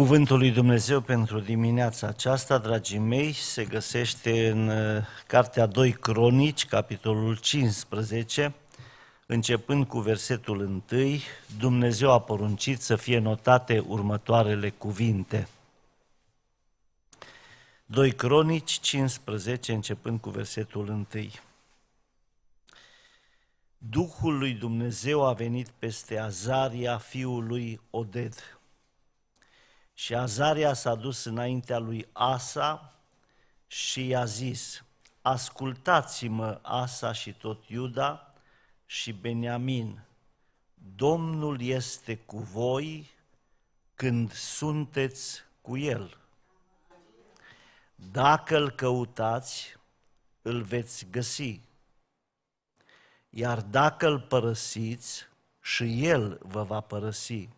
Cuvântul lui Dumnezeu pentru dimineața aceasta, dragii mei, se găsește în uh, Cartea 2 Cronici, capitolul 15, începând cu versetul 1, Dumnezeu a poruncit să fie notate următoarele cuvinte. 2 Cronici 15, începând cu versetul 1. Duhul lui Dumnezeu a venit peste Azaria, fiul lui Oded, și Azaria s-a dus înaintea lui Asa și i-a zis, Ascultați-mă, Asa și tot Iuda și Beniamin, Domnul este cu voi când sunteți cu El. Dacă îl căutați, îl veți găsi. Iar dacă îl părăsiți, și El vă va părăsi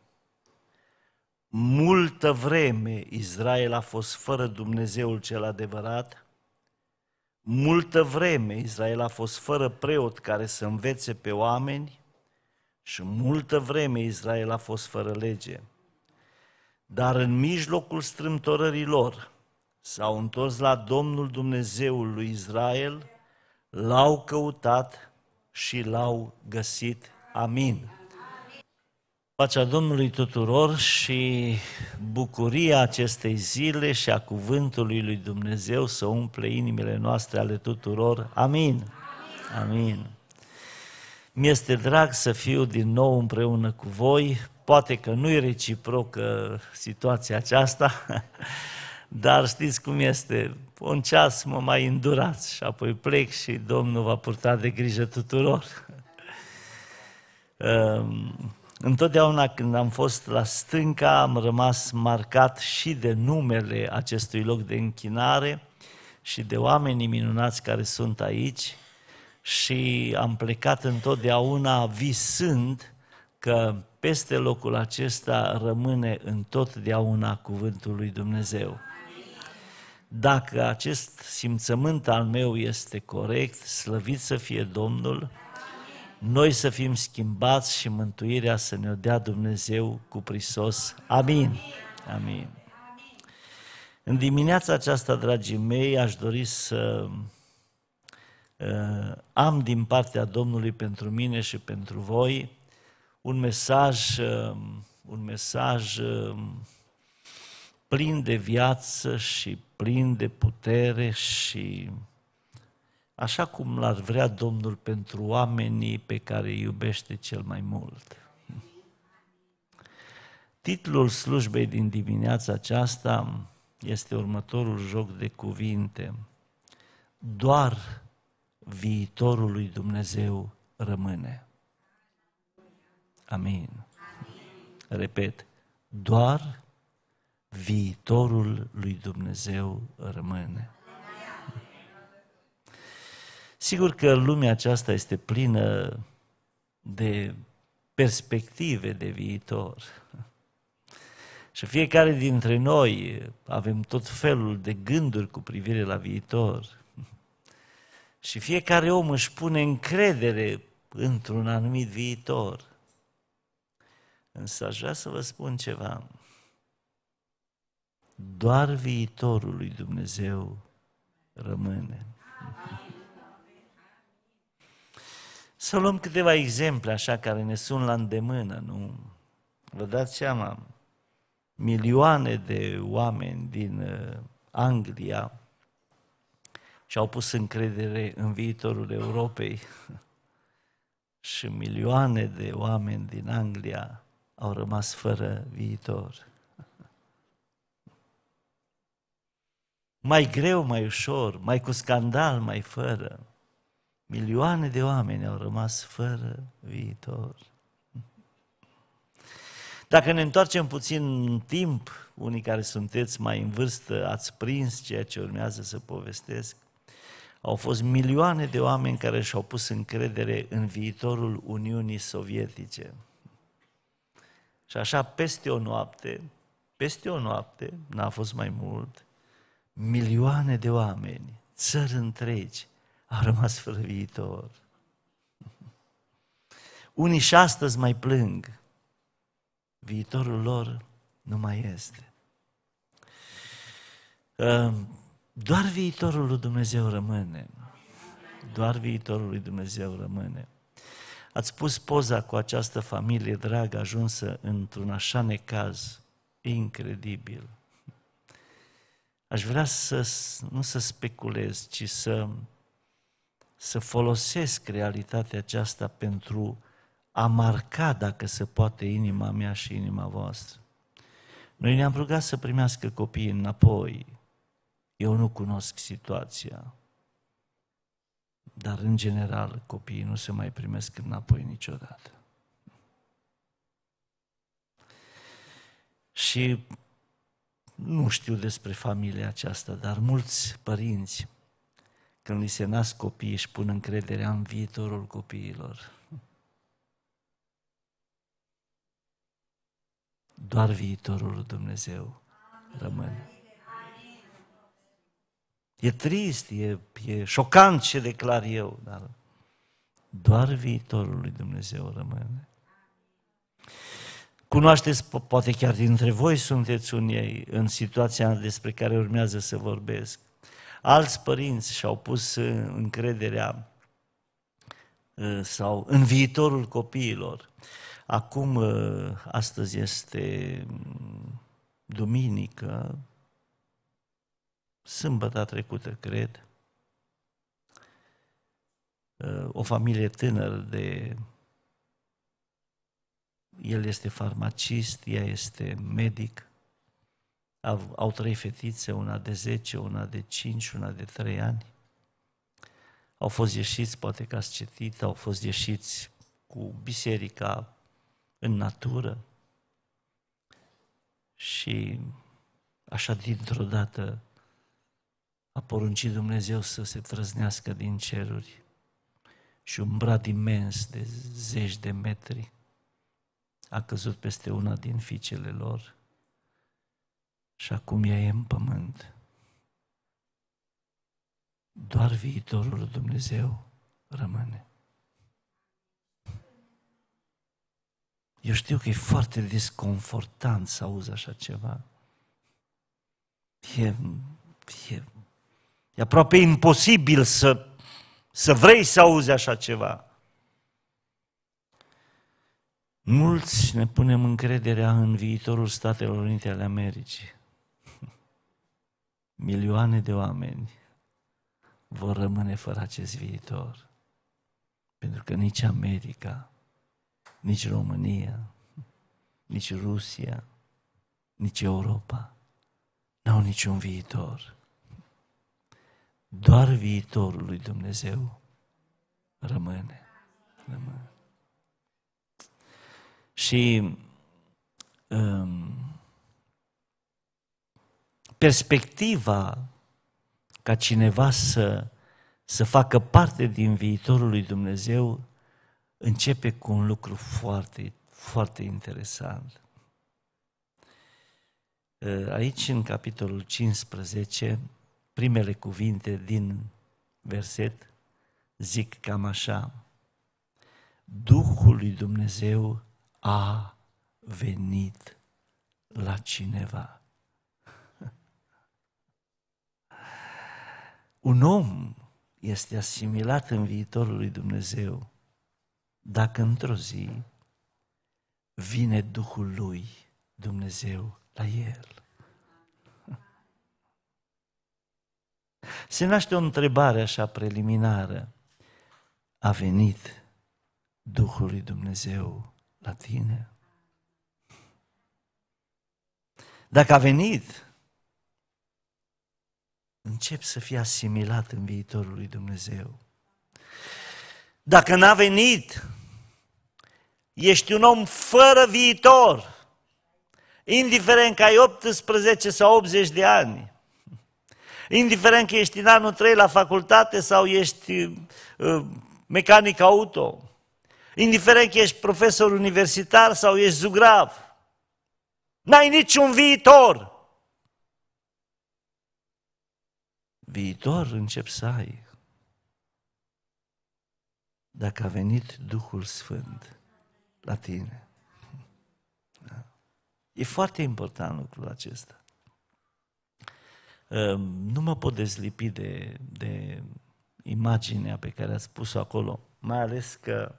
multă vreme Israel a fost fără Dumnezeul cel adevărat, multă vreme Israel a fost fără preot care să învețe pe oameni și multă vreme Israel a fost fără lege. Dar în mijlocul strâmtorării lor s-au întors la Domnul Dumnezeul lui Israel, l-au căutat și l-au găsit. Amin. Pacea Domnului tuturor și bucuria acestei zile și a cuvântului lui Dumnezeu să umple inimile noastre ale tuturor. Amin. Amin. Amin. Mi-este drag să fiu din nou împreună cu voi. Poate că nu-i reciprocă situația aceasta, dar știți cum este. Un ceas mă mai îndurați și apoi plec și Domnul va purta de grijă tuturor. um, Întotdeauna când am fost la stânca, am rămas marcat și de numele acestui loc de închinare și de oamenii minunați care sunt aici și am plecat întotdeauna visând că peste locul acesta rămâne întotdeauna cuvântul lui Dumnezeu. Dacă acest simțământ al meu este corect, slăvit să fie Domnul, noi să fim schimbați și mântuirea să ne-o dea Dumnezeu cu prisos. Amin. Amin. În dimineața aceasta, dragii mei, aș dori să uh, am din partea Domnului pentru mine și pentru voi un mesaj, uh, un mesaj uh, plin de viață și plin de putere și așa cum l-ar vrea Domnul pentru oamenii pe care îi iubește cel mai mult. Titlul slujbei din dimineața aceasta este următorul joc de cuvinte. Doar viitorul lui Dumnezeu rămâne. Amin. Repet, doar viitorul lui Dumnezeu rămâne. Sigur că lumea aceasta este plină de perspective de viitor. Și fiecare dintre noi avem tot felul de gânduri cu privire la viitor. Și fiecare om își pune încredere într-un anumit viitor. Însă aș vrea să vă spun ceva. Doar viitorul lui Dumnezeu rămâne. Să luăm câteva exemple așa care ne sunt la îndemână, nu? Vă dați seama, milioane de oameni din uh, Anglia și-au pus încredere în viitorul Europei și milioane de oameni din Anglia au rămas fără viitor. Mai greu, mai ușor, mai cu scandal, mai fără. Milioane de oameni au rămas fără viitor. Dacă ne întoarcem puțin în timp, unii care sunteți mai în vârstă ați prins ceea ce urmează să povestesc, au fost milioane de oameni care și-au pus încredere în viitorul Uniunii Sovietice. Și așa, peste o noapte, peste o noapte, n-a fost mai mult, milioane de oameni, țări întregi, a rămas fără viitor. Unii și astăzi mai plâng. Viitorul lor nu mai este. Uh, doar viitorul lui Dumnezeu rămâne. Doar viitorul lui Dumnezeu rămâne. Ați pus poza cu această familie dragă ajunsă într-un așa necaz incredibil. Aș vrea să nu să speculez, ci să să folosesc realitatea aceasta pentru a marca, dacă se poate, inima mea și inima voastră. Noi ne-am rugat să primească copiii înapoi. Eu nu cunosc situația, dar în general copiii nu se mai primesc înapoi niciodată. Și nu știu despre familia aceasta, dar mulți părinți când li se nasc copii își pun încrederea în viitorul copiilor. Doar viitorul lui Dumnezeu rămâne. E trist, e, e șocant ce declar eu, dar doar viitorul lui Dumnezeu rămâne. Cunoașteți, poate chiar dintre voi sunteți unii în situația despre care urmează să vorbesc. Alți părinți și-au pus uh, încrederea uh, sau în viitorul copiilor. Acum, uh, astăzi este mm, duminică, sâmbăta trecută, cred, o familie tânără de... El este farmacist, ea este medic, au, au trei fetițe, una de 10, una de 5, una de 3 ani. Au fost ieșiți, poate că ați citit, au fost ieșiți cu biserica în natură și așa dintr-o dată a poruncit Dumnezeu să se trăznească din ceruri și un brad imens de zeci de metri a căzut peste una din fiicele lor și acum ea e în pământ. Doar viitorul lui Dumnezeu rămâne. Eu știu că e foarte disconfortant să auzi așa ceva. E, e, e aproape imposibil să, să vrei să auzi așa ceva. Mulți ne punem încrederea în viitorul Statelor Unite ale Americii milioane de oameni vor rămâne fără acest viitor. Pentru că nici America, nici România, nici Rusia, nici Europa n-au niciun viitor. Doar viitorul lui Dumnezeu rămâne. rămâne. Și um, perspectiva ca cineva să, să facă parte din viitorul lui Dumnezeu începe cu un lucru foarte, foarte interesant. Uh, aici, în capitolul 15, primele cuvinte din verset zic cam așa. Duhul lui Dumnezeu a venit la cineva. un om este asimilat în viitorul lui Dumnezeu dacă într-o zi vine Duhul lui Dumnezeu la el. Se naște o întrebare așa preliminară. A venit Duhul lui Dumnezeu la tine? Dacă a venit, încep să fie asimilat în viitorul lui Dumnezeu. Dacă n-a venit, ești un om fără viitor, indiferent că ai 18 sau 80 de ani, indiferent că ești în anul 3 la facultate sau ești uh, mecanic auto, indiferent că ești profesor universitar sau ești zugrav, n-ai niciun viitor. viitor încep să ai. Dacă a venit Duhul Sfânt la tine. Da? E foarte important lucrul acesta. Ehm, nu mă pot dezlipi de, de imaginea pe care a spus o acolo, mai ales că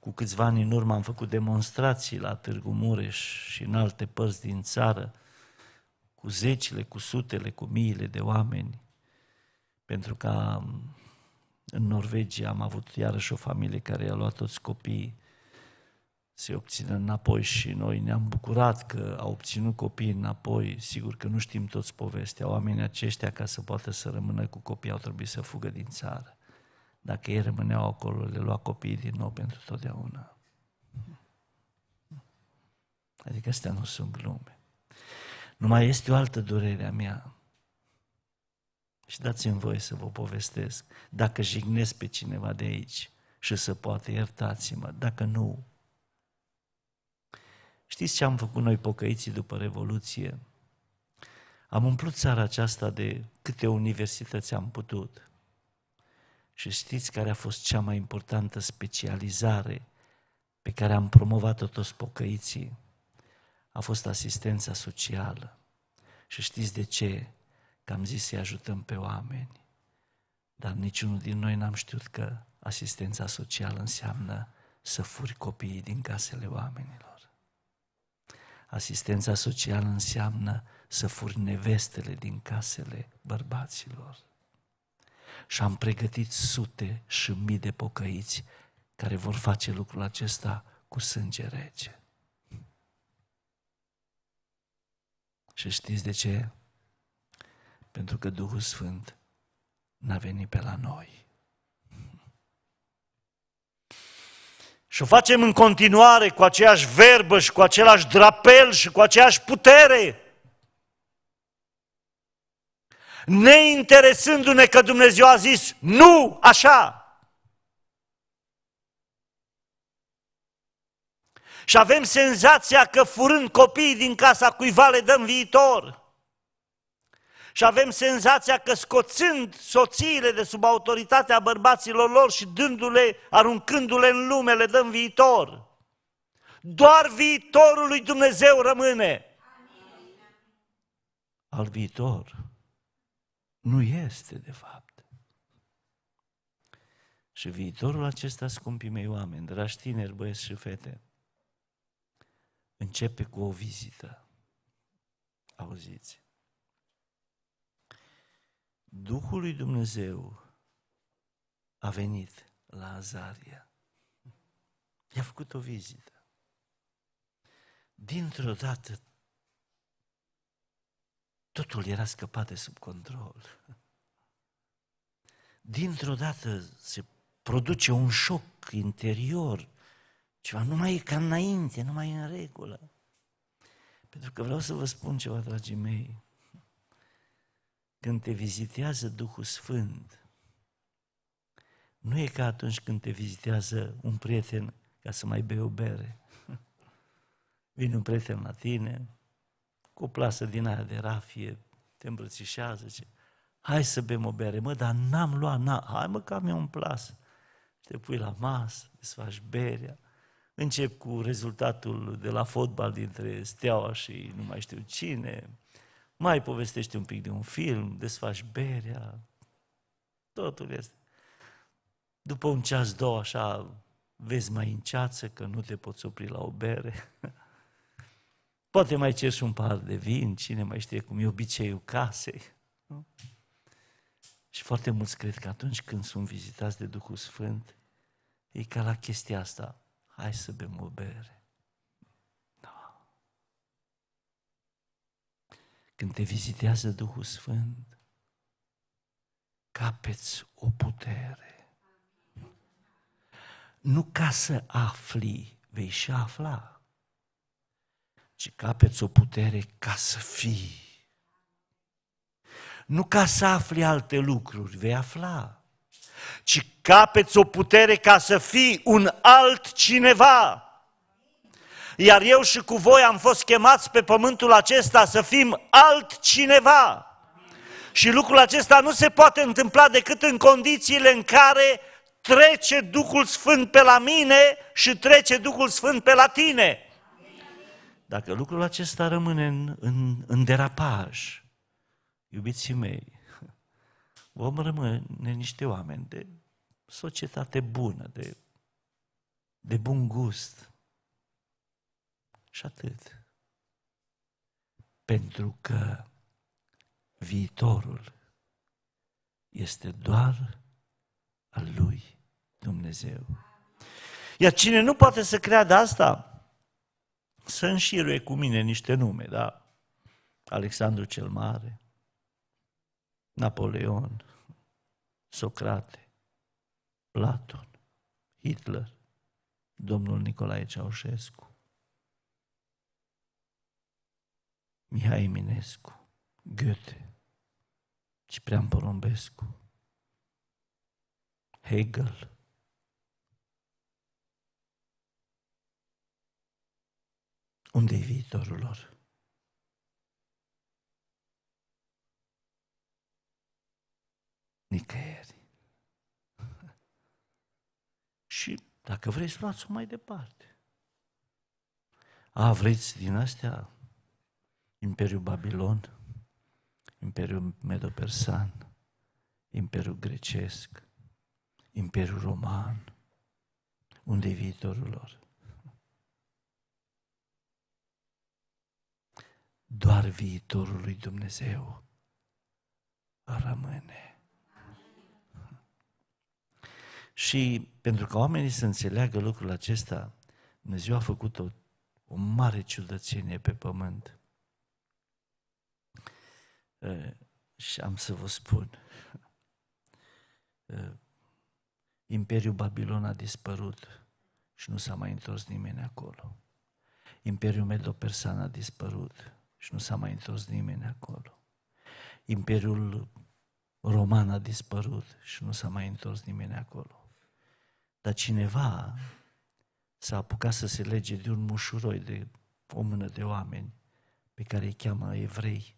cu câțiva ani în urmă am făcut demonstrații la Târgu Mureș și în alte părți din țară, cu zecile, cu sutele, cu miile de oameni pentru că în Norvegia am avut iarăși o familie care i-a luat toți copiii se obțină înapoi și noi ne-am bucurat că au obținut copiii înapoi. Sigur că nu știm toți povestea. Oamenii aceștia, ca să poată să rămână cu copiii, au trebuit să fugă din țară. Dacă ei rămâneau acolo, le lua copiii din nou pentru totdeauna. Adică astea nu sunt glume. Numai este o altă durere a mea. Și dați-mi voie să vă povestesc. Dacă jignesc pe cineva de aici și să poate, iertați-mă. Dacă nu, știți ce am făcut noi pocăiții după Revoluție? Am umplut țara aceasta de câte universități am putut. Și știți care a fost cea mai importantă specializare pe care am promovat-o toți pocăiții? A fost asistența socială. Și știți de ce? că am zis să-i ajutăm pe oameni, dar niciunul din noi n-am știut că asistența socială înseamnă să furi copiii din casele oamenilor. Asistența socială înseamnă să furi nevestele din casele bărbaților. Și am pregătit sute și mii de pocăiți care vor face lucrul acesta cu sânge rece. Și știți de ce? pentru că Duhul Sfânt n-a venit pe la noi. Și o facem în continuare cu aceeași verbă și cu același drapel și cu aceeași putere. Neinteresându-ne că Dumnezeu a zis nu așa. Și avem senzația că furând copiii din casa cuiva le dăm viitor și avem senzația că scoțând soțiile de sub autoritatea bărbaților lor și dându-le, aruncându-le în lume, le dăm viitor. Doar viitorul lui Dumnezeu rămâne. Al viitor nu este, de fapt. Și viitorul acesta, scumpii mei oameni, dragi tineri, băieți și fete, începe cu o vizită. Auziți? Duhul lui Dumnezeu a venit la Azaria. I-a făcut o vizită. Dintr-o dată, totul era scăpat de sub control. Dintr-o dată se produce un șoc interior, ceva, nu mai e ca înainte, nu mai e în regulă. Pentru că vreau să vă spun ceva, dragii mei, când te vizitează Duhul Sfânt, nu e ca atunci când te vizitează un prieten ca să mai bei o bere. Vine un prieten la tine, cu o plasă din aia de rafie, te îmbrățișează, zice, hai să bem o bere, mă, dar n-am luat, n-am, hai mă că am eu un plas. Te pui la masă, îți faci berea, încep cu rezultatul de la fotbal dintre Steaua și nu mai știu cine, mai povestești un pic de un film, desfaci berea, totul este. După un ceas, două, așa, vezi mai în ceață că nu te poți opri la o bere. Poate mai ceri și un par de vin, cine mai știe cum e obiceiul casei. Nu? Și foarte mulți cred că atunci când sunt vizitați de Duhul Sfânt, e ca la chestia asta, hai să bem o bere. când te vizitează Duhul Sfânt, capeți o putere. Nu ca să afli, vei și afla, ci capeți o putere ca să fii. Nu ca să afli alte lucruri, vei afla, ci capeți o putere ca să fii un alt cineva iar eu și cu voi am fost chemați pe pământul acesta să fim altcineva. Și lucrul acesta nu se poate întâmpla decât în condițiile în care trece Duhul Sfânt pe la mine și trece Duhul Sfânt pe la tine. Dacă lucrul acesta rămâne în, în, în derapaj, iubiții mei, vom rămâne niște oameni de societate bună, de, de bun gust, și atât. Pentru că viitorul este doar al lui Dumnezeu. Iar cine nu poate să creadă asta, să înșiruie cu mine niște nume, da? Alexandru cel Mare, Napoleon, Socrate, Platon, Hitler, domnul Nicolae Ceaușescu, Mihai Eminescu, Goethe, Ciprian Porumbescu, Hegel, unde e viitorul lor? Nicăieri. Și dacă vreți, luați-o mai departe. A, vreți din astea Imperiul Babilon, Imperiul Medo-Persan, Imperiul Grecesc, Imperiul Roman. unde e viitorul lor? Doar viitorul lui Dumnezeu rămâne. Și pentru ca oamenii să înțeleagă lucrul acesta, Dumnezeu a făcut o, o mare ciudățenie pe pământ. Eh, și am să vă spun. Eh, Imperiul Babilon a dispărut și nu s-a mai întors nimeni acolo. Imperiul Medo-Persan a dispărut și nu s-a mai întors nimeni acolo. Imperiul Roman a dispărut și nu s-a mai întors nimeni acolo. Dar cineva s-a apucat să se lege de un mușuroi de o mână de oameni pe care îi cheamă evrei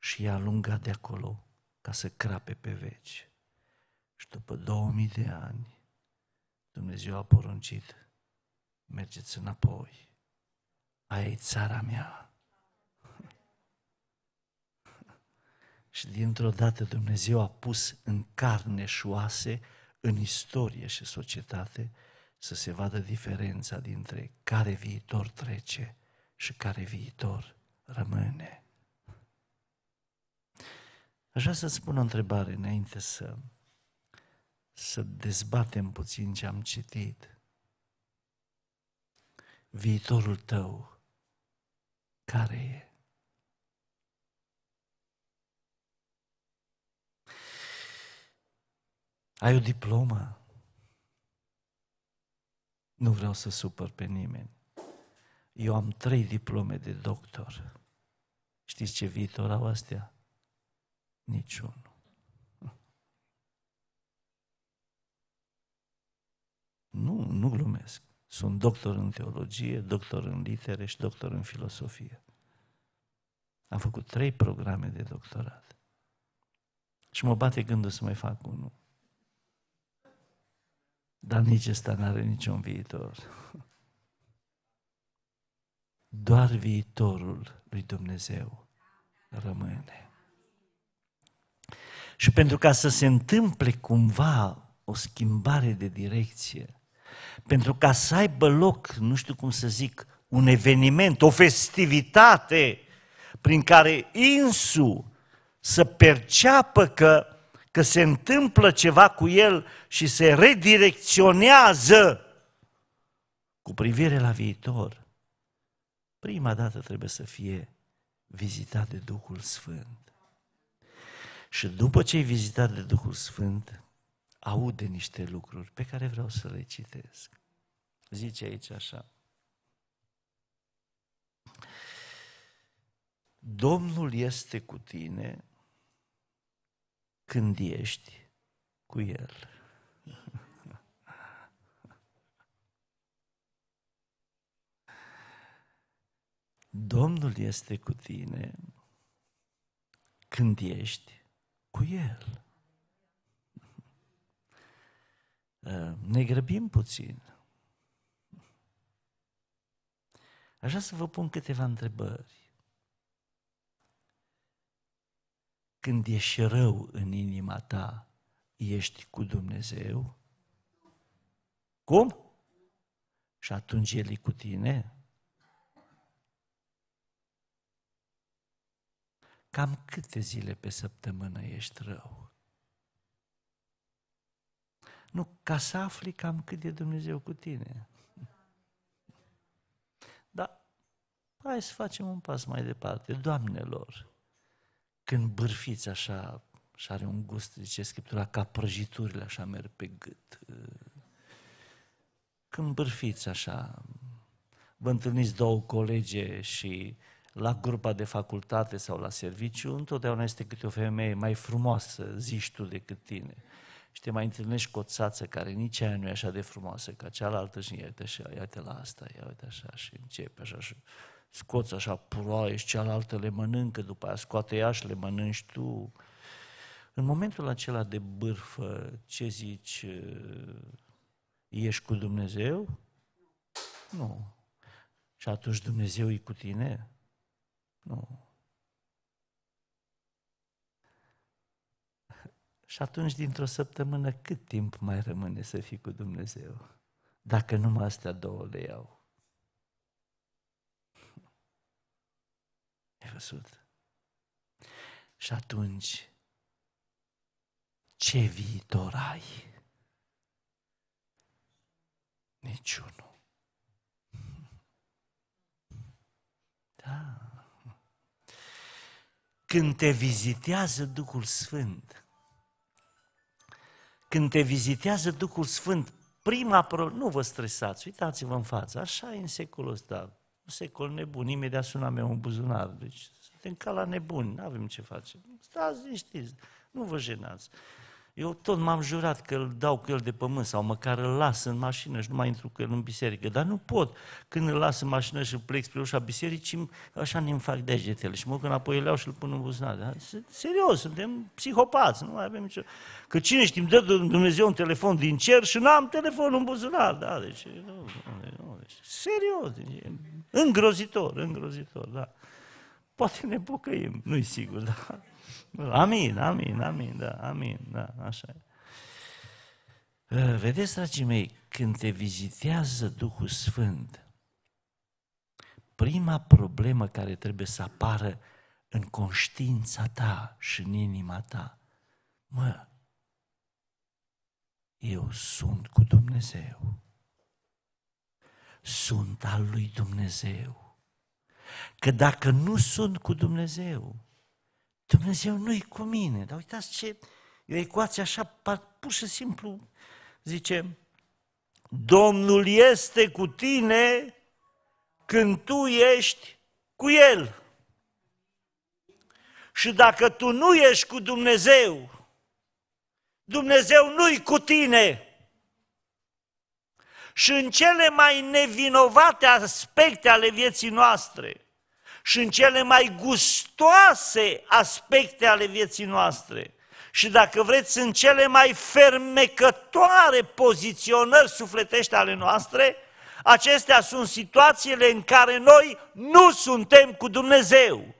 și i-a alungat de acolo ca să crape pe veci. Și după 2000 de ani, Dumnezeu a poruncit, mergeți înapoi, aia e țara mea. și dintr-o dată Dumnezeu a pus în carne și oase, în istorie și societate, să se vadă diferența dintre care viitor trece și care viitor rămâne. Aș vrea să-ți spun o întrebare înainte să, să dezbatem puțin ce am citit. Viitorul tău, care e? Ai o diplomă? Nu vreau să supăr pe nimeni. Eu am trei diplome de doctor. Știți ce viitor au astea? Niciunul. Nu, nu glumesc. Sunt doctor în teologie, doctor în litere și doctor în filosofie. Am făcut trei programe de doctorat. Și mă bate gândul să mai fac unul. Dar nici ăsta nu are niciun viitor. Doar viitorul lui Dumnezeu rămâne. Și pentru ca să se întâmple cumva o schimbare de direcție, pentru ca să aibă loc, nu știu cum să zic, un eveniment, o festivitate prin care insu să perceapă că, că se întâmplă ceva cu el și se redirecționează cu privire la viitor, prima dată trebuie să fie vizitat de Duhul Sfânt. Și după ce e vizitat de Duhul Sfânt, aude niște lucruri pe care vreau să le citesc. Zice aici așa. Domnul este cu tine când ești cu El. Domnul este cu tine când ești cu El. Ne grăbim puțin. Așa să vă pun câteva întrebări. Când ești rău în inima ta, ești cu Dumnezeu? Cum? Și atunci El e cu tine? Cam câte zile pe săptămână ești rău? Nu, ca să afli cam cât e Dumnezeu cu tine. Dar hai să facem un pas mai departe. Doamnelor, când bârfiți așa și are un gust, zice Scriptura, ca prăjiturile așa merg pe gât. Când bârfiți așa, vă întâlniți două colege și la grupa de facultate sau la serviciu, întotdeauna este câte o femeie mai frumoasă, zici tu, decât tine. Și te mai întâlnești cu o țață care nici aia nu e așa de frumoasă ca cealaltă și ia și iată ia la asta, ia uite așa și începe așa și scoți așa puroaie și cealaltă le mănâncă, după aia scoate ea și le mănânci tu. În momentul acela de bârfă, ce zici, ești cu Dumnezeu? Nu. Și atunci Dumnezeu e cu tine? Nu. Și atunci, dintr-o săptămână, cât timp mai rămâne să fii cu Dumnezeu? Dacă numai astea două le iau. Ai văzut? Și atunci, ce viitor ai? Niciunul. Da când te vizitează Duhul Sfânt, când te vizitează Duhul Sfânt, prima pro... nu vă stresați, uitați-vă în față, așa e în secolul ăsta, un secol nebun, imediat suna meu un buzunar, deci suntem ca la nebuni, nu avem ce face. Stați liniștiți, nu vă jenați. Eu tot m-am jurat că îl dau cu el de pământ sau măcar îl las în mașină și nu mai intru cu el în biserică. Dar nu pot. Când îl las în mașină și îl plec spre ușa bisericii, așa ne fac degetele. Și mă duc înapoi, îl iau și îl pun în buzunar. Da? Serios, suntem psihopați, nu mai avem nicio... Că cine știm, dă Dumnezeu un telefon din cer și n-am telefonul în buzunar. Da, deci, nu, nu, deci, serios, deci, îngrozitor, îngrozitor, da. Poate ne pocăim, nu-i sigur, da. Amin, amin, amin, da, amin, da, așa e. Ă, vedeți, dragii mei, când te vizitează Duhul Sfânt, prima problemă care trebuie să apară în conștiința ta și în inima ta, mă, eu sunt cu Dumnezeu. Sunt al lui Dumnezeu. Că dacă nu sunt cu Dumnezeu, Dumnezeu nu-i cu mine. Dar uitați ce e o ecuație așa, pur și simplu, zice, Domnul este cu tine când tu ești cu El. Și dacă tu nu ești cu Dumnezeu, Dumnezeu nu-i cu tine. Și în cele mai nevinovate aspecte ale vieții noastre, și în cele mai gustoase aspecte ale vieții noastre și, dacă vreți, în cele mai fermecătoare poziționări sufletești ale noastre, acestea sunt situațiile în care noi nu suntem cu Dumnezeu.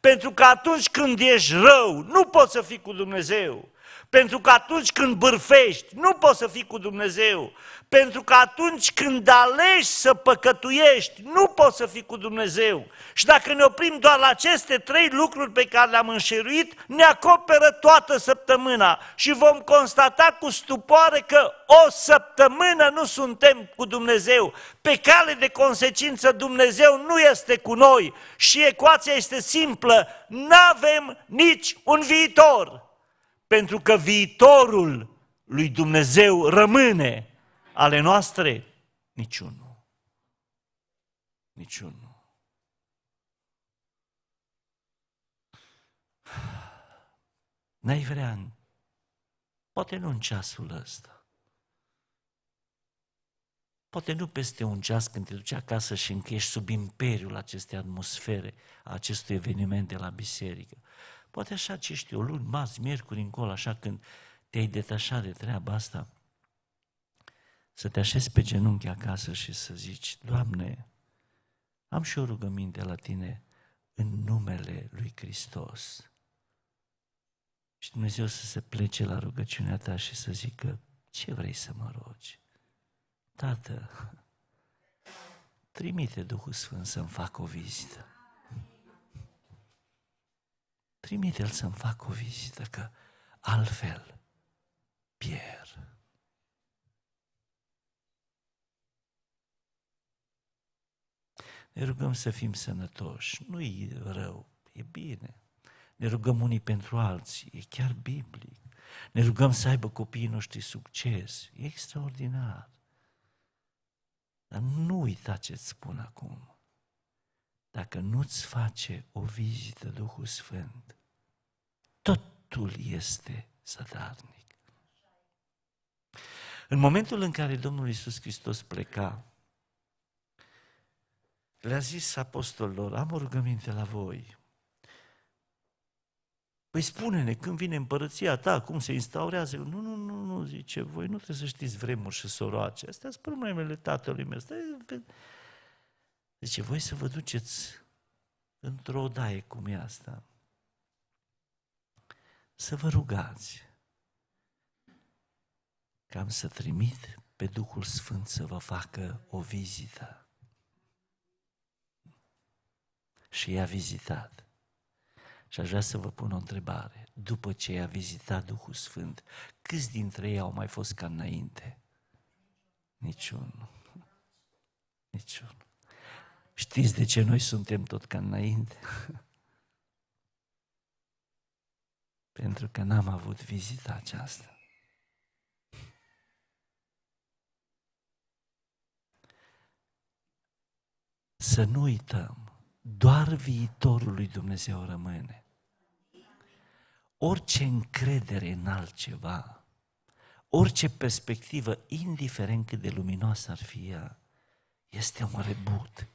Pentru că atunci când ești rău, nu poți să fii cu Dumnezeu. Pentru că atunci când bârfești, nu poți să fii cu Dumnezeu. Pentru că atunci când alegi să păcătuiești, nu poți să fii cu Dumnezeu. Și dacă ne oprim doar la aceste trei lucruri pe care le-am înșeruit, ne acoperă toată săptămâna și vom constata cu stupoare că o săptămână nu suntem cu Dumnezeu. Pe cale de consecință, Dumnezeu nu este cu noi și ecuația este simplă, nu avem nici un viitor. Pentru că viitorul lui Dumnezeu rămâne ale noastre? Niciunul. Niciunul. N-ai vrea, poate nu în ceasul ăsta, poate nu peste un ceas când te duci acasă și încheiești sub imperiul acestei atmosfere, a acestui eveniment de la biserică. Poate așa ce știu, luni, marți, miercuri încolo, așa când te-ai detașat de treaba asta, să te așezi pe genunchi acasă și să zici, Doamne, am și o rugăminte la Tine în numele Lui Hristos. Și Dumnezeu să se plece la rugăciunea ta și să zică, ce vrei să mă rogi? Tată, trimite Duhul Sfânt să-mi fac o vizită. Trimite-l să-mi fac o vizită, că altfel pierd. Ne rugăm să fim sănătoși. Nu-i rău, e bine. Ne rugăm unii pentru alții, e chiar biblic. Ne rugăm să aibă copiii noștri succes, e extraordinar. Dar nu uita ce-ți spun acum. Dacă nu-ți face o vizită Duhul Sfânt, totul este zadarnic. În momentul în care Domnul Iisus Hristos pleca, le-a zis apostolilor, am o rugăminte la voi. Păi spune-ne, când vine împărăția ta, cum se instaurează? Nu, nu, nu, nu, zice, voi nu trebuie să știți vremuri și soroace. Astea sunt problemele tatălui meu. Stai... Zice, voi să vă duceți într-o odaie cum e asta. Să vă rugați că am să trimit pe Duhul Sfânt să vă facă o vizită. și i-a vizitat. Și aș vrea să vă pun o întrebare. După ce i-a vizitat Duhul Sfânt, câți dintre ei au mai fost ca înainte? Niciunul. Niciunul. Știți de ce noi suntem tot ca înainte? Pentru că n-am avut vizita aceasta. Să nu uităm doar viitorul lui Dumnezeu rămâne. Orice încredere în altceva, orice perspectivă, indiferent cât de luminoasă ar fi ea, este un rebut,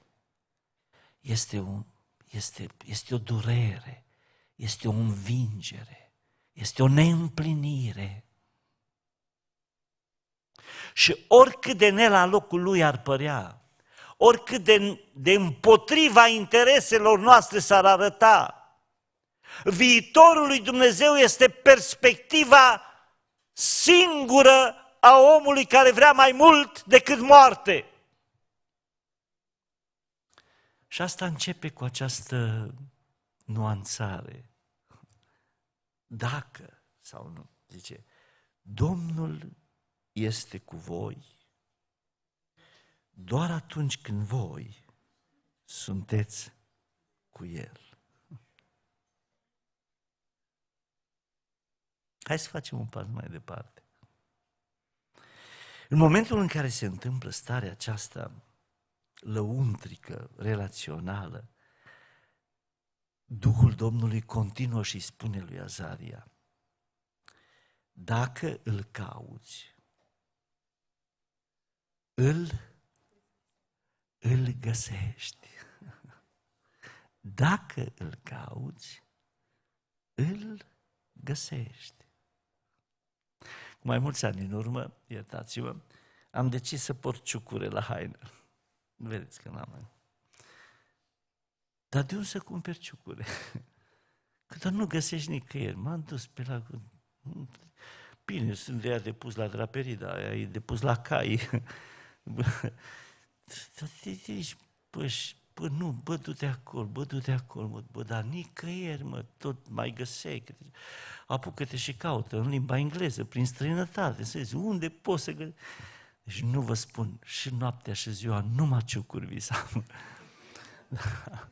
este, un, este, este o durere, este o învingere, este o neîmplinire. Și oricât de ne la locul lui ar părea, oricât de, de împotriva intereselor noastre s-ar arăta. Viitorul lui Dumnezeu este perspectiva singură a omului care vrea mai mult decât moarte. Și asta începe cu această nuanțare. Dacă sau nu, zice, Domnul este cu voi doar atunci când voi sunteți cu El. Hai să facem un pas mai departe. În momentul în care se întâmplă starea aceasta lăuntrică, relațională, Duhul Domnului continuă și spune lui Azaria, dacă îl cauți, îl îl găsești. Dacă îl cauți, îl găsești. Cu mai mulți ani în urmă, iertați-mă, am decis să port ciucure la haină. Vedeți că n-am mai. Dar de unde să cumperi ciucure? Că doar nu găsești nicăieri. M-am dus pe la... Bine, sunt de aia depus la draperii, dar aia e depus la cai să te zici, bă, păi bă, păi nu, bă, du-te acolo, bă, du-te acolo, bă, bă, dar nicăieri, mă, tot mai găsești. apucă-te și caută în limba engleză, prin străinătate, să zici, unde poți să găsești? Deci nu vă spun, și noaptea și ziua, numai ciucuri visam. Da.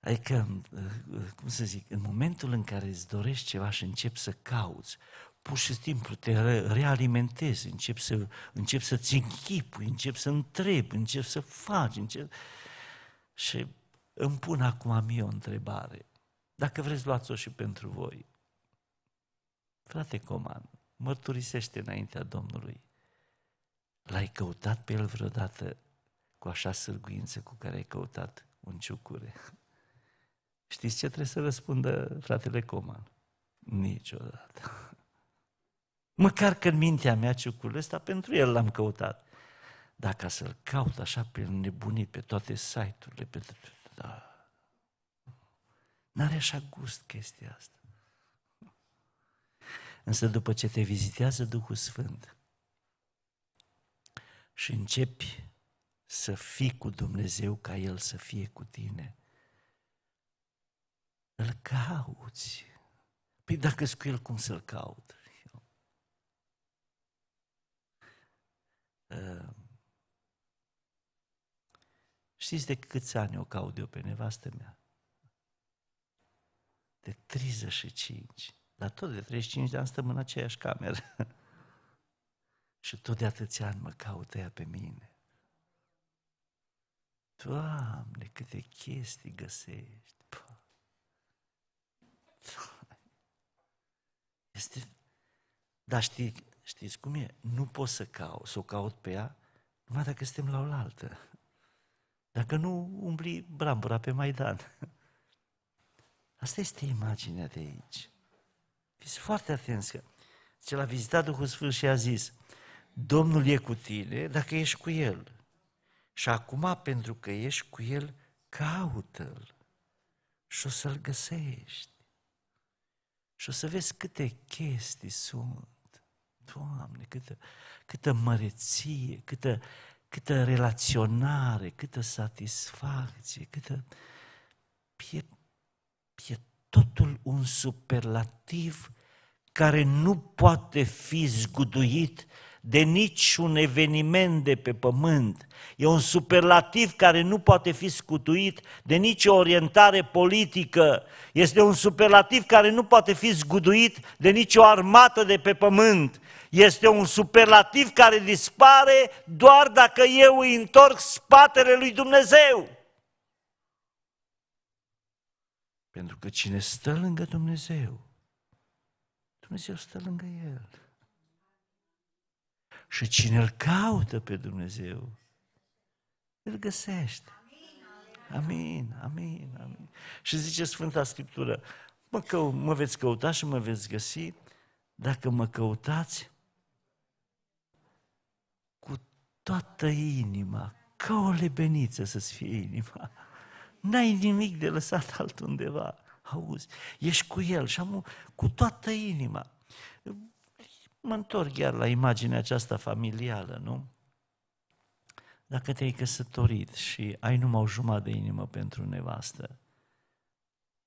Adică, uh, uh, cum să zic, în momentul în care îți dorești ceva și începi să cauți, pur și simplu te realimentezi, începi, să, încep să-ți închipui, începi să întrebi, începi să faci. încep Și îmi pun acum am mie o întrebare. Dacă vreți, luați-o și pentru voi. Frate Coman, mărturisește înaintea Domnului. L-ai căutat pe el vreodată cu așa sârguință cu care ai căutat un ciucure? Știți ce trebuie să răspundă fratele Coman? Niciodată. Măcar că în mintea mea ciucul ăsta, pentru el l-am căutat. Dar ca să-l caut așa pe nebunit, pe toate site-urile, pe... Da. N-are așa gust chestia asta. Însă după ce te vizitează Duhul Sfânt și începi să fii cu Dumnezeu ca El să fie cu tine, îl cauți. Păi dacă cu El, cum să-L caut? Ehm, știți de câți ani o caut eu pe nevastă mea? De 35. Dar tot de 35 de ani stăm în aceeași cameră. Și tot de atâția ani mă caută ea pe mine. Doamne, câte chestii găsești! Este... Dar știi, Știți cum e? Nu pot să caut, să o caut pe ea numai dacă suntem la oaltă. Dacă nu, umbli brambura pe Maidan. Asta este imaginea de aici. Fiți foarte atenți că ce l-a vizitat Duhul Sfânt și a zis, Domnul e cu tine dacă ești cu El. Și acum, pentru că ești cu El, caută-L și o să-L găsești. Și o să vezi câte chestii sunt Doamne, câtă, câtă măreție, câtă, câtă relaționare, câtă satisfacție, câtă... E, e totul un superlativ care nu poate fi zguduit de niciun eveniment de pe pământ. E un superlativ care nu poate fi scutuit de nicio orientare politică. Este un superlativ care nu poate fi zguduit de nicio armată de pe pământ. Este un superlativ care dispare doar dacă eu îi întorc spatele lui Dumnezeu. Pentru că cine stă lângă Dumnezeu, Dumnezeu stă lângă el. Și cine îl caută pe Dumnezeu, îl găsește. Amin, amin, amin. Și zice Sfânta Scriptură, mă, cău, mă veți căuta și mă veți găsi dacă mă căutați cu toată inima, ca o lebeniță să-ți fie inima. N-ai nimic de lăsat altundeva. Auzi, ești cu el și am cu toată inima. Mă întorc iar la imaginea aceasta familială, nu? Dacă te-ai căsătorit și ai numai o jumătate de inimă pentru nevastă,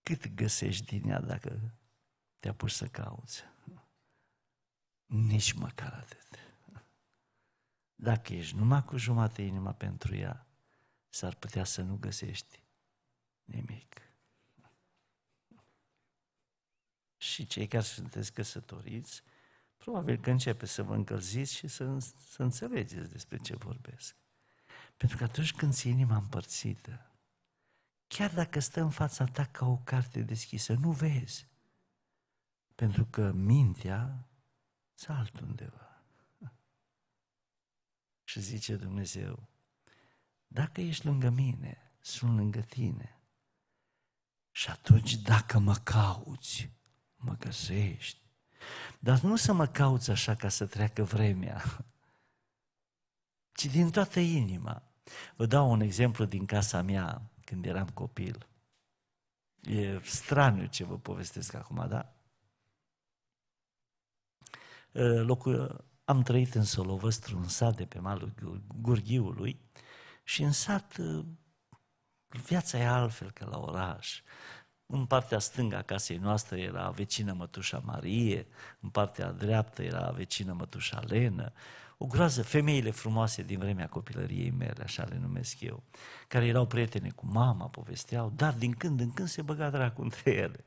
cât găsești din ea dacă te apuci să cauți? Nici măcar atât. Dacă ești numai cu jumătate inima pentru ea, s-ar putea să nu găsești nimic. Și cei care sunteți căsătoriți, Probabil că începe să vă încălziți și să, să înțelegeți despre ce vorbesc. Pentru că atunci când ți inima împărțită, chiar dacă stă în fața ta ca o carte deschisă, nu vezi. Pentru că mintea ți altundeva. Și zice Dumnezeu, dacă ești lângă mine, sunt lângă tine. Și atunci dacă mă cauți, mă găsești. Dar nu să mă cauți așa ca să treacă vremea, ci din toată inima. Vă dau un exemplu din casa mea, când eram copil. E straniu ce vă povestesc acum, da? Locul, am trăit în Solovăstru, un sat de pe malul Gurghiului și în sat viața e altfel ca la oraș. În partea stângă a casei noastre era vecină mătușa Marie, în partea dreaptă era vecină mătușa Lenă, o groază, femeile frumoase din vremea copilăriei mele, așa le numesc eu, care erau prietene cu mama, povesteau, dar din când în când se băga dracu între ele.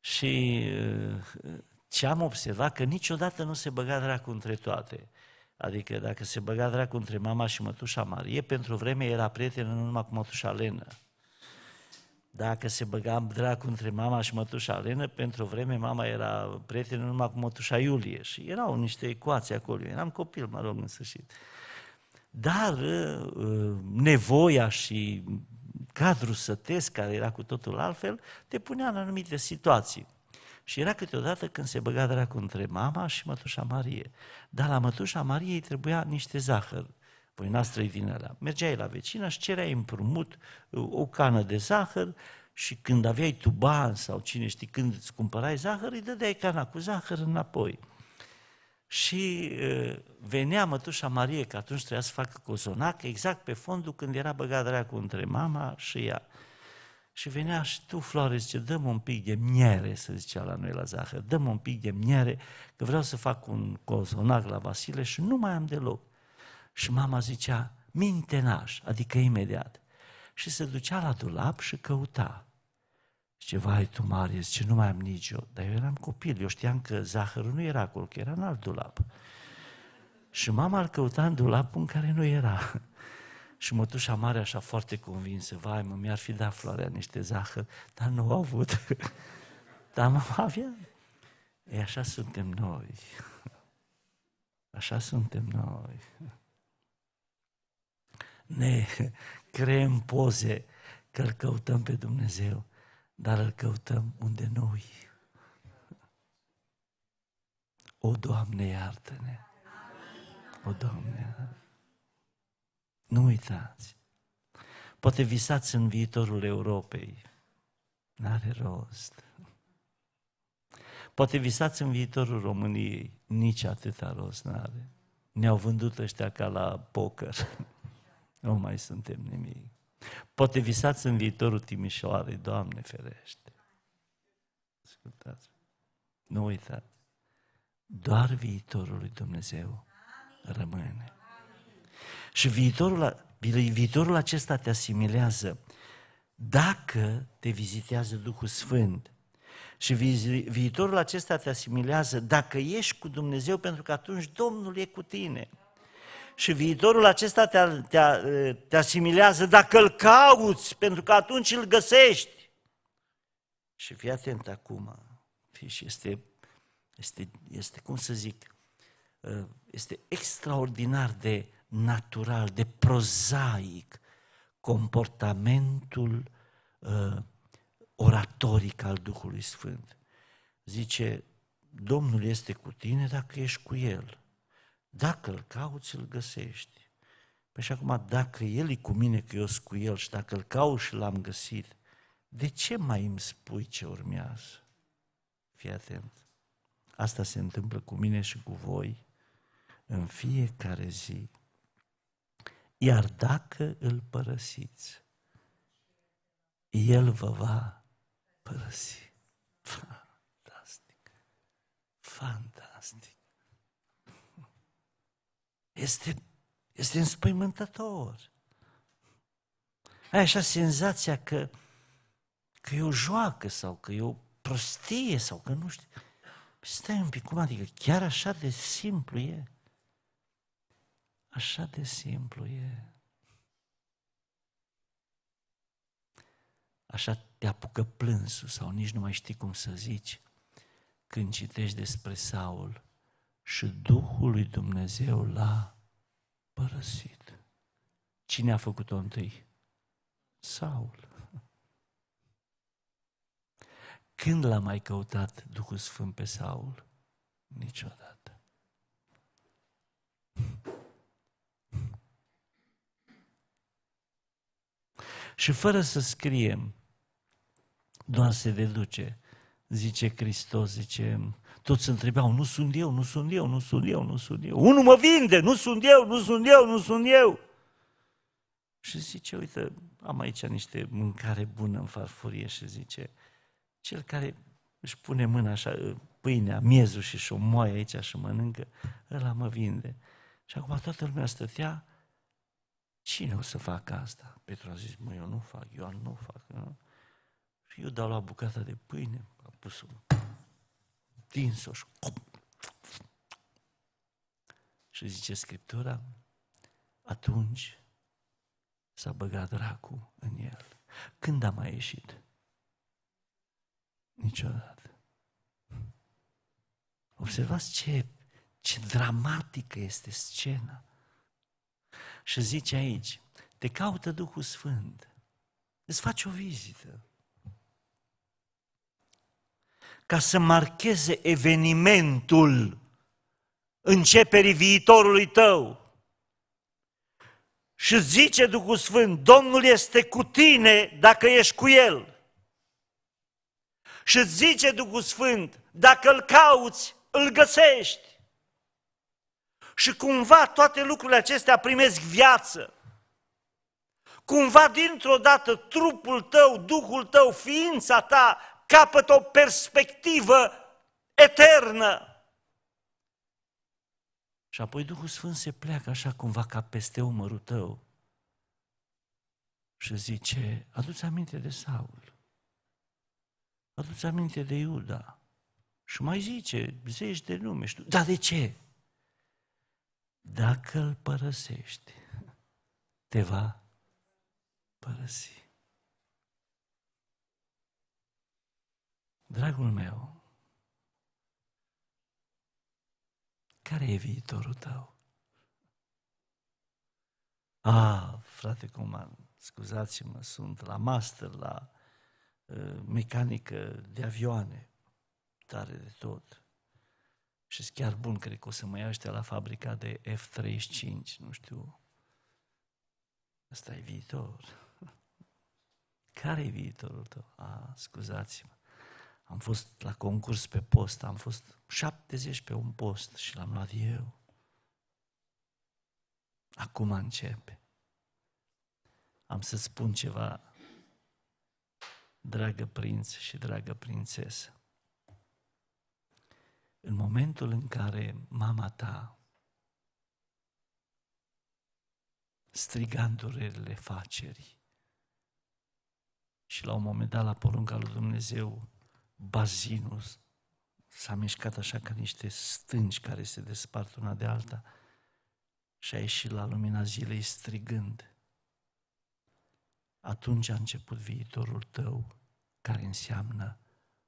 Și eh, ce am observat, că niciodată nu se băga dracu între toate. Adică dacă se băga dracu între mama și mătușa Marie, pentru vreme era prietenă numai cu mătușa Lenă, dacă se băga dracu între mama și mătușa Alenă, pentru o vreme mama era prietenă numai cu mătușa Iulie și erau niște ecuații acolo. Eram copil, mă rog, în sfârșit. Dar uh, nevoia și cadrul sătesc, care era cu totul altfel, te punea în anumite situații. Și era câteodată când se băga dracu între mama și mătușa Marie. Dar la mătușa Marie îi trebuia niște zahăr. Păi n-a străivinelea. Mergeai la vecina și cereai împrumut uh, o cană de zahăr și când aveai tu bani sau cine știe când îți cumpărai zahăr, îi dădeai cana cu zahăr înapoi. Și uh, venea mătușa Marie, că atunci trebuia să facă cozonac, exact pe fondul când era băgat cu între mama și ea. Și venea și tu, Floare, zice, dăm un pic de miere, să zicea la noi la zahăr, dăm un pic de miere, că vreau să fac un cozonac la Vasile și nu mai am deloc. Și mama zicea, mintenaș, adică imediat. Și se ducea la dulap și căuta. Zice, vai tu, mare, zice, nu mai am nicio. Dar eu eram copil, eu știam că zahărul nu era acolo, că era în alt dulap. Și mama îl căuta în dulapul în care nu era. Și mătușa mare așa foarte convinsă, vai mă, mi-ar fi dat floarea niște zahăr, dar nu au avut. Dar mama avea. E așa suntem noi. Așa suntem noi ne creăm poze că îl căutăm pe Dumnezeu, dar îl căutăm unde noi. O, Doamne, iartă-ne! O, Doamne! Nu uitați! Poate visați în viitorul Europei. N-are rost. Poate visați în viitorul României. Nici atâta rost n-are. Ne-au vândut ăștia ca la poker. Nu mai suntem nimic. Poate visați în viitorul Timișoarei, Doamne ferește. Ascultați. Nu uitați. Doar viitorul lui Dumnezeu rămâne. Și viitorul, viitorul acesta te asimilează dacă te vizitează Duhul Sfânt. Și viitorul acesta te asimilează dacă ești cu Dumnezeu, pentru că atunci Domnul e cu tine și viitorul acesta te, te, te asimilează dacă îl cauți, pentru că atunci îl găsești. Și fii atent acum. Și este, este, este, cum să zic, ă, este extraordinar de natural, de prozaic comportamentul uh, oratoric al Duhului Sfânt. Zice, Domnul este cu tine dacă ești cu El. Dacă îl cauți, îl găsești. Păi și acum, dacă el e cu mine, că eu sunt cu el și dacă îl caut și l-am găsit, de ce mai îmi spui ce urmează? Fii atent. Asta se întâmplă cu mine și cu voi în fiecare zi. Iar dacă îl părăsiți, el vă va părăsi. Fantastic! Fantastic! Este, este înspăimântător. Ai așa senzația că, că e o joacă sau că e o prostie sau că nu știu. Păi stai un pic, cum adică chiar așa de simplu e? Așa de simplu e. Așa te apucă plânsul sau nici nu mai știi cum să zici când citești despre Saul și Duhul lui Dumnezeu l-a părăsit. Cine a făcut-o întâi? Saul. Când l-a mai căutat Duhul Sfânt pe Saul? Niciodată. Și fără să scriem, doar se deduce, zice Hristos, zice, toți se întrebau, nu sunt eu, nu sunt eu, nu sunt eu, nu sunt eu. Unul mă vinde, nu sunt eu, nu sunt eu, nu sunt eu. Și zice, uite, am aici niște mâncare bună în farfurie și zice, cel care își pune mâna așa, ă, pâinea, miezul și și-o moaie aici și mănâncă, ăla mă vinde. Și acum toată lumea stătea, cine o să facă asta? Petru a zis, mă, eu nu fac, eu nu fac. Nu? Și eu dau la bucata de pâine, a pus-o stins-o și... Și zice Scriptura, atunci s-a băgat dracul în el. Când a mai ieșit? Niciodată. Observați ce, ce dramatică este scena. Și zice aici, te caută Duhul Sfânt, îți faci o vizită ca să marcheze evenimentul începerii viitorului tău. Și zice Duhul Sfânt, Domnul este cu tine dacă ești cu El. Și zice Duhul Sfânt, dacă îl cauți, îl găsești. Și cumva toate lucrurile acestea primesc viață. Cumva dintr-o dată trupul tău, duhul tău, ființa ta capătă o perspectivă eternă. Și apoi Duhul Sfânt se pleacă așa cumva ca peste umărul tău și zice, aduți aminte de Saul, aduți aminte de Iuda și mai zice zeci de nume. Știu. Dar de ce? Dacă îl părăsești, te va părăsi. Dragul meu, care e viitorul tău? Ah, frate Coman, scuzați-mă, sunt la master, la uh, mecanică de avioane, tare de tot. și chiar bun, cred că o să mă ia la fabrica de F-35, nu știu. Asta e viitor. care e viitorul tău? Ah, scuzați-mă. Am fost la concurs pe post, am fost 70 pe un post și l-am luat eu. Acum începe. Am să spun ceva, dragă prinț și dragă prințesă. În momentul în care mama ta striga în durerile facerii și la un moment dat la porunca lui Dumnezeu bazinul s-a mișcat așa ca niște stânci care se despart una de alta și a ieșit la lumina zilei strigând. Atunci a început viitorul tău, care înseamnă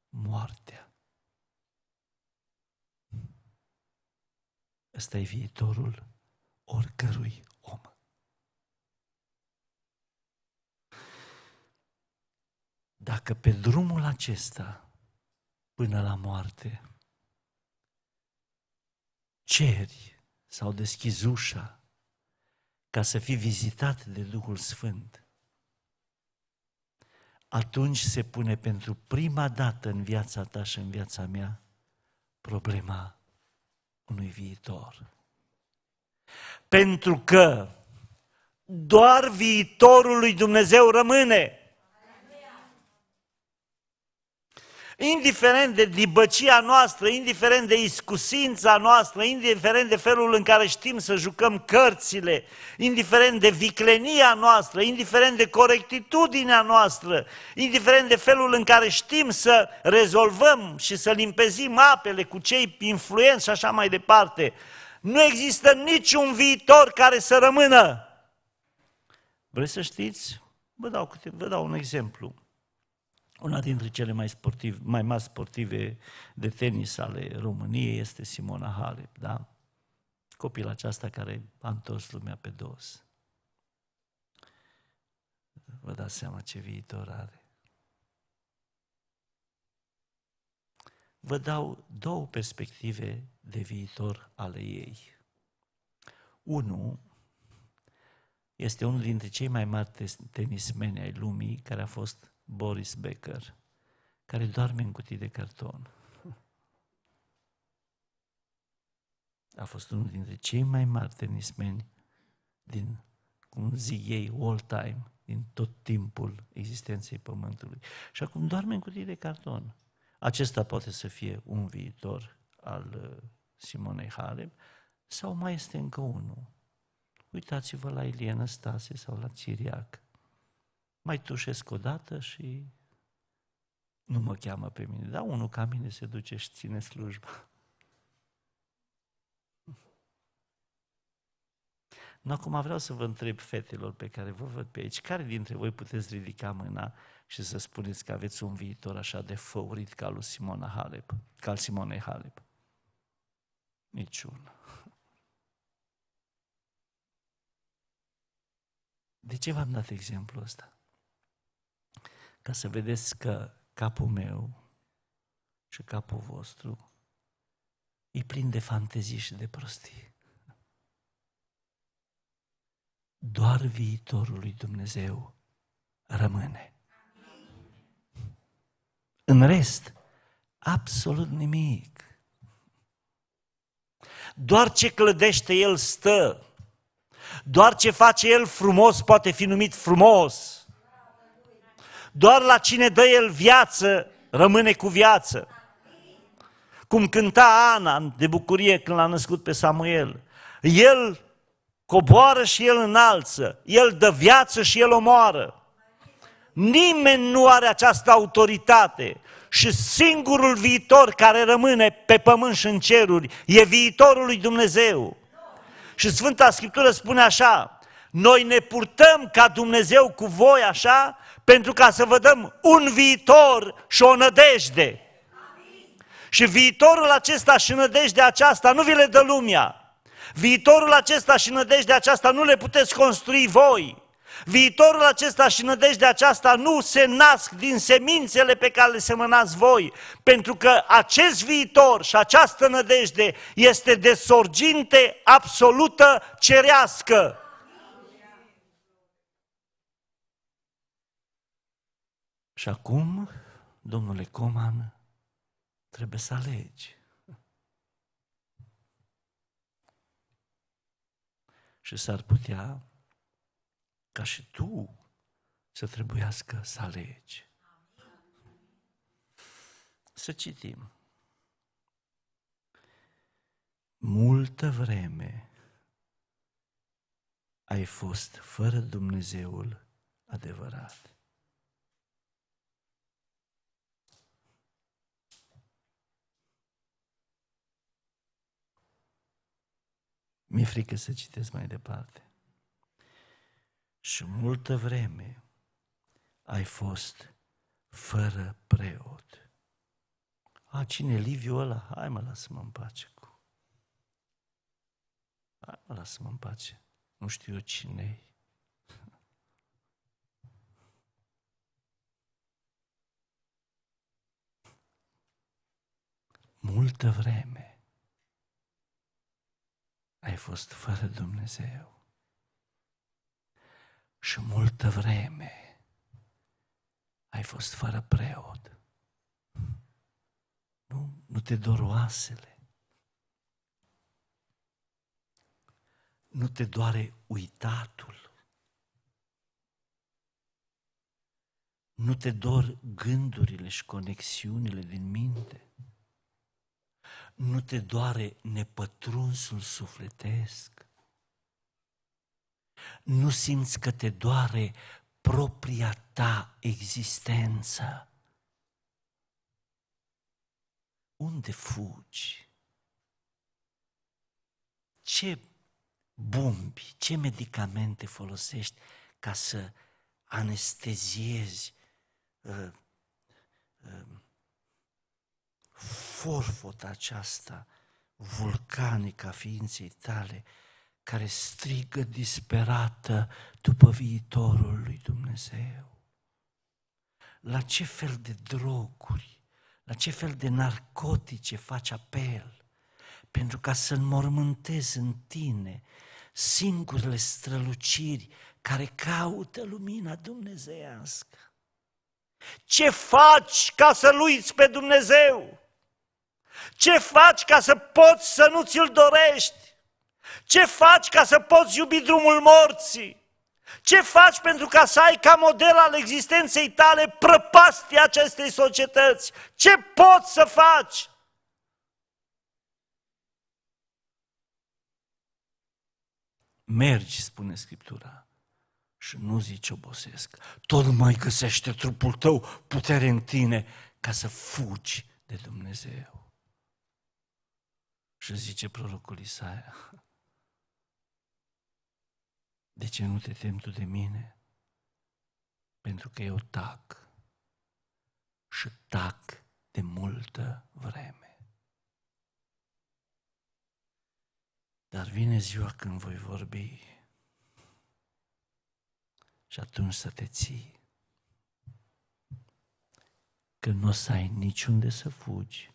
moartea. Ăsta e viitorul oricărui om. Dacă pe drumul acesta până la moarte. Ceri sau deschizi ușa ca să fii vizitat de Duhul Sfânt. Atunci se pune pentru prima dată în viața ta și în viața mea problema unui viitor. Pentru că doar viitorul lui Dumnezeu rămâne. indiferent de dibăcia noastră, indiferent de iscusința noastră, indiferent de felul în care știm să jucăm cărțile, indiferent de viclenia noastră, indiferent de corectitudinea noastră, indiferent de felul în care știm să rezolvăm și să limpezim apele cu cei influenți și așa mai departe, nu există niciun viitor care să rămână. Vreți să știți? Vă dau, câte, vă dau un exemplu. Una dintre cele mai, sportive, mai mari sportive de tenis ale României este Simona Halep, da? Copila aceasta care a întors lumea pe dos. Vă dați seama ce viitor are. Vă dau două perspective de viitor ale ei. Unul este unul dintre cei mai mari tenismeni ai lumii care a fost Boris Becker, care doarme în cutii de carton. A fost unul dintre cei mai mari tenismeni din, cum zic ei, all time, din tot timpul existenței Pământului. Și acum doarme în cutii de carton. Acesta poate să fie un viitor al uh, Simonei Halep sau mai este încă unul. Uitați-vă la Eliana Stase sau la Țiriac mai tușesc o dată și nu mă cheamă pe mine. Dar unul ca mine se duce și ține slujba. No, acum vreau să vă întreb fetelor pe care vă văd pe aici, care dintre voi puteți ridica mâna și să spuneți că aveți un viitor așa de făurit ca lui Simona Halep, ca al Simonei Halep? Niciun. De ce v-am dat exemplul ăsta? ca să vedeți că capul meu și capul vostru e plin de fantezii și de prostii. Doar viitorul lui Dumnezeu rămâne. În rest, absolut nimic. Doar ce clădește El stă. Doar ce face El frumos poate fi numit frumos. Doar la cine dă el viață, rămâne cu viață. Cum cânta Ana de bucurie când l-a născut pe Samuel. El coboară și el înalță, el dă viață și el omoară. Nimeni nu are această autoritate și singurul viitor care rămâne pe pământ și în ceruri e viitorul lui Dumnezeu. Și Sfânta Scriptură spune așa, noi ne purtăm ca Dumnezeu cu voi așa pentru ca să vă dăm un viitor și o nădejde. Și viitorul acesta și nădejdea aceasta nu vi le dă lumea. Viitorul acesta și nădejdea aceasta nu le puteți construi voi. Viitorul acesta și nădejdea aceasta nu se nasc din semințele pe care le semănați voi, pentru că acest viitor și această nădejde este de sorginte absolută cerească. Și acum, domnule Coman, trebuie să alegi. Și s-ar putea ca și tu să trebuiască să alegi. Să citim. Multă vreme ai fost fără Dumnezeul adevărat. Mi-e frică să citesc mai departe. Și multă vreme ai fost fără preot. A, cine Liviu ăla? Hai mă, lasă-mă în pace cu. Hai mă, lasă-mă în pace. Nu știu eu cine Multă vreme ai fost fără Dumnezeu. Și multă vreme ai fost fără preot. Nu, nu te dor oasele. Nu te doare uitatul. Nu te dor gândurile și conexiunile din minte nu te doare nepătrunsul sufletesc? Nu simți că te doare propria ta existență? Unde fugi? Ce bumbi, ce medicamente folosești ca să anesteziezi uh, forfota aceasta vulcanică a ființei tale, care strigă disperată după viitorul lui Dumnezeu. La ce fel de droguri, la ce fel de narcotice faci apel pentru ca să înmormântezi în tine singurele străluciri care caută lumina dumnezeiască. Ce faci ca să-L pe Dumnezeu? Ce faci ca să poți să nu ți-l dorești? Ce faci ca să poți iubi drumul morții? Ce faci pentru ca să ai ca model al existenței tale prăpastia acestei societăți? Ce poți să faci? Mergi, spune Scriptura, și nu zici obosesc. Tot mai găsește trupul tău putere în tine ca să fugi de Dumnezeu. Și zice prorocul Isaia, de ce nu te temi tu de mine? Pentru că eu tac și tac de multă vreme. Dar vine ziua când voi vorbi și atunci să te ții, că nu o să ai niciunde să fugi,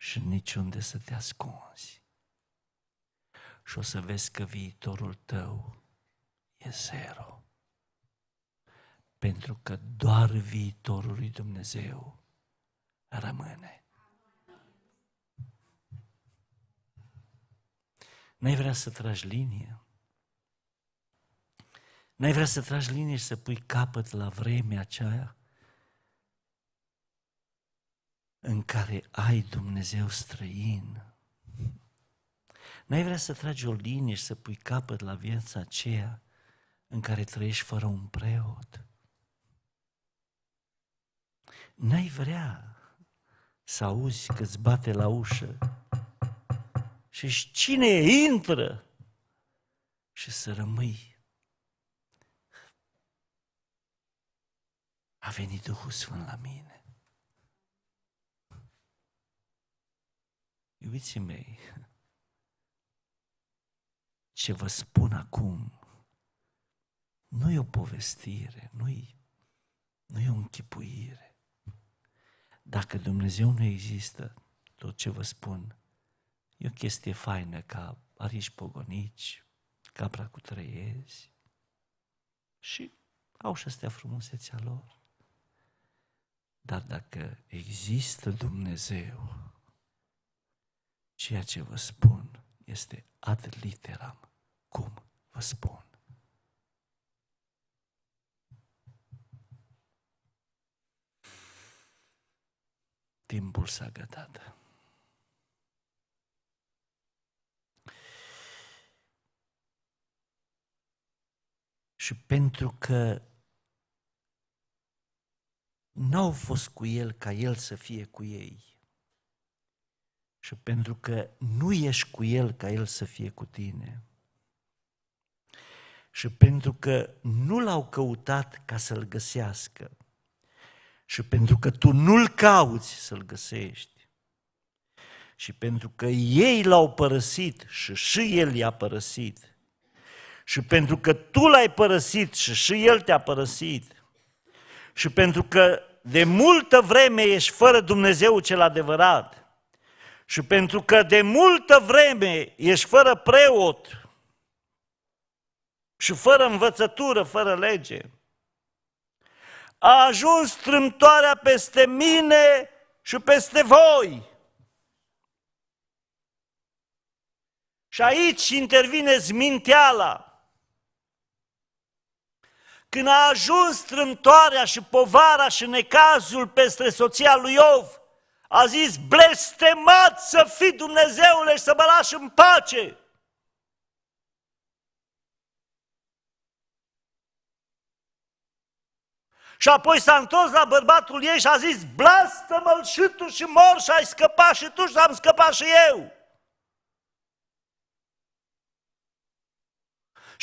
și niciunde să te ascunzi. Și o să vezi că viitorul tău e zero. Pentru că doar viitorul lui Dumnezeu rămâne. N-ai vrea să tragi linie? N-ai vrea să tragi linie și să pui capăt la vremea aceea? în care ai Dumnezeu străin. N-ai vrea să tragi o linie și să pui capăt la viața aceea în care trăiești fără un preot. N-ai vrea să auzi că îți bate la ușă și cine intră și să rămâi. A venit Duhul Sfânt la mine. Iubiții mei, ce vă spun acum nu e o povestire, nu e, nu e o închipuire. Dacă Dumnezeu nu există, tot ce vă spun e o chestie faină ca arici pogonici, capra cu trăiezi și au și astea frumusețea lor. Dar dacă există Dumnezeu, Ceea ce vă spun este ad literam, cum vă spun. Timpul s-a gătat. Și pentru că n-au fost cu el ca el să fie cu ei, și pentru că nu ești cu El ca El să fie cu tine. Și pentru că nu l-au căutat ca să-L găsească. Și pentru că tu nu-L cauți să-L găsești. Și pentru că ei l-au părăsit și și El i-a părăsit. Și pentru că tu l-ai părăsit și și El te-a părăsit. Și pentru că de multă vreme ești fără Dumnezeu cel adevărat și pentru că de multă vreme ești fără preot și fără învățătură, fără lege, a ajuns strâmtoarea peste mine și peste voi. Și aici intervine zminteala. Când a ajuns strâmtoarea și povara și necazul peste soția lui Iov, a zis, blestemat să fii Dumnezeule și să mă lași în pace. Și apoi s-a întors la bărbatul ei și a zis, blastă-mă și tu și mor și ai scăpat și tu și am scăpat și eu.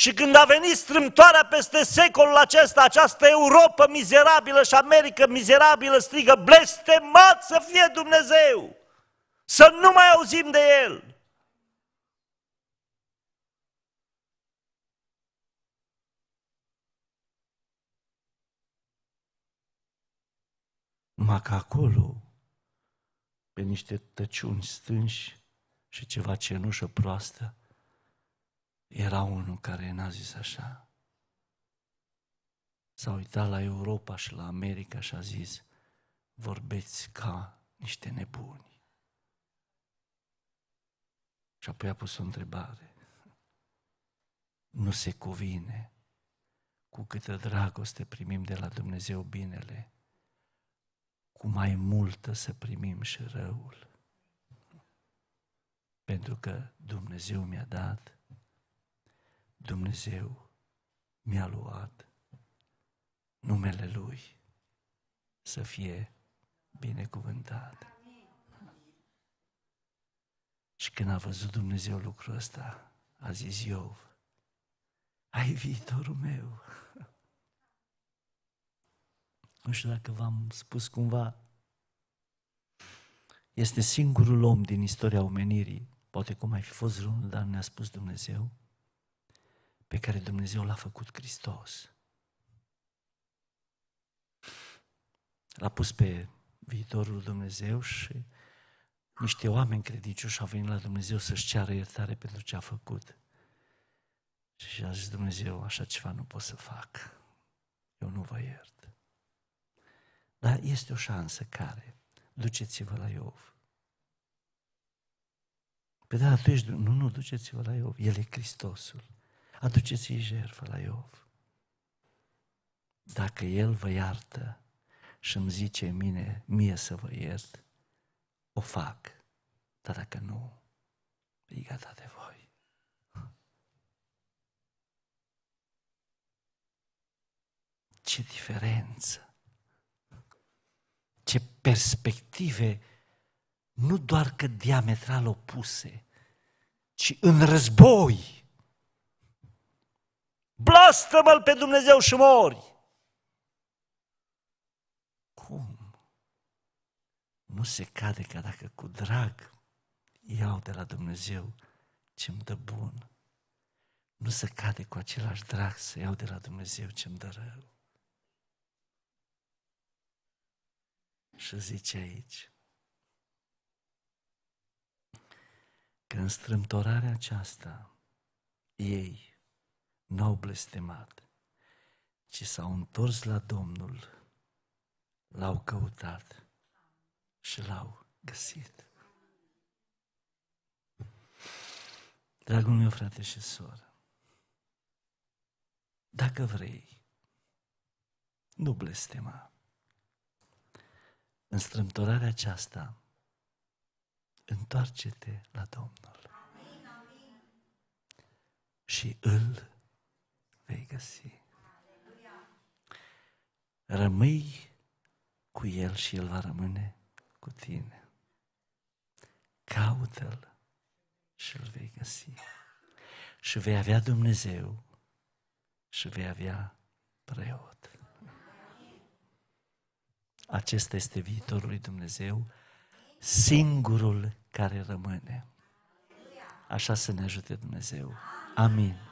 Și când a venit strâmtoarea peste secolul acesta, această Europa mizerabilă și America mizerabilă strigă, blestemat să fie Dumnezeu! Să nu mai auzim de El! Numai că acolo, pe niște tăciuni stânși și ceva cenușă proastă, era unul care n-a zis așa. S-a uitat la Europa și la America și a zis, vorbeți ca niște nebuni. Și apoi a pus o întrebare. Nu se cuvine cu câtă dragoste primim de la Dumnezeu binele, cu mai multă să primim și răul. Pentru că Dumnezeu mi-a dat Dumnezeu mi-a luat numele Lui să fie binecuvântat. Și când a văzut Dumnezeu lucrul ăsta, a zis eu, ai viitorul meu. Nu știu dacă v-am spus cumva, este singurul om din istoria omenirii, poate cum mai fi fost vreunul, dar ne-a spus Dumnezeu, pe care Dumnezeu l-a făcut Hristos. L-a pus pe viitorul Dumnezeu și niște oameni credincioși au venit la Dumnezeu să-și ceară iertare pentru ce a făcut. Și a zis Dumnezeu, așa ceva nu pot să fac. Eu nu vă iert. Dar este o șansă care, duceți-vă la Iov. Pe păi da, tu ești, nu, nu, duceți-vă la Iov, El e Hristosul aduceți-i jertfă la Iov. Dacă El vă iartă și îmi zice mine, mie să vă iert, o fac. Dar dacă nu, e gata de voi. Ce diferență! Ce perspective, nu doar că diametral opuse, ci în război! Blastă-mă pe Dumnezeu și mori! Cum? Nu se cade ca dacă cu drag iau de la Dumnezeu ce îmi dă bun. Nu se cade cu același drag să iau de la Dumnezeu ce îmi dă rău. Și zice aici, că în strâmtorarea aceasta ei n-au blestemat, ci s-au întors la Domnul, l-au căutat și l-au găsit. Dragul meu, frate și soră, dacă vrei, nu blestema. În strâmtorarea aceasta, întoarce-te la Domnul. Amin, amin. Și îl vei găsi. Rămâi cu El și El va rămâne cu tine. Caută-L și îl vei găsi. Și vei avea Dumnezeu și vei avea preot. Acesta este viitorul lui Dumnezeu, singurul care rămâne. Așa să ne ajute Dumnezeu. Amin.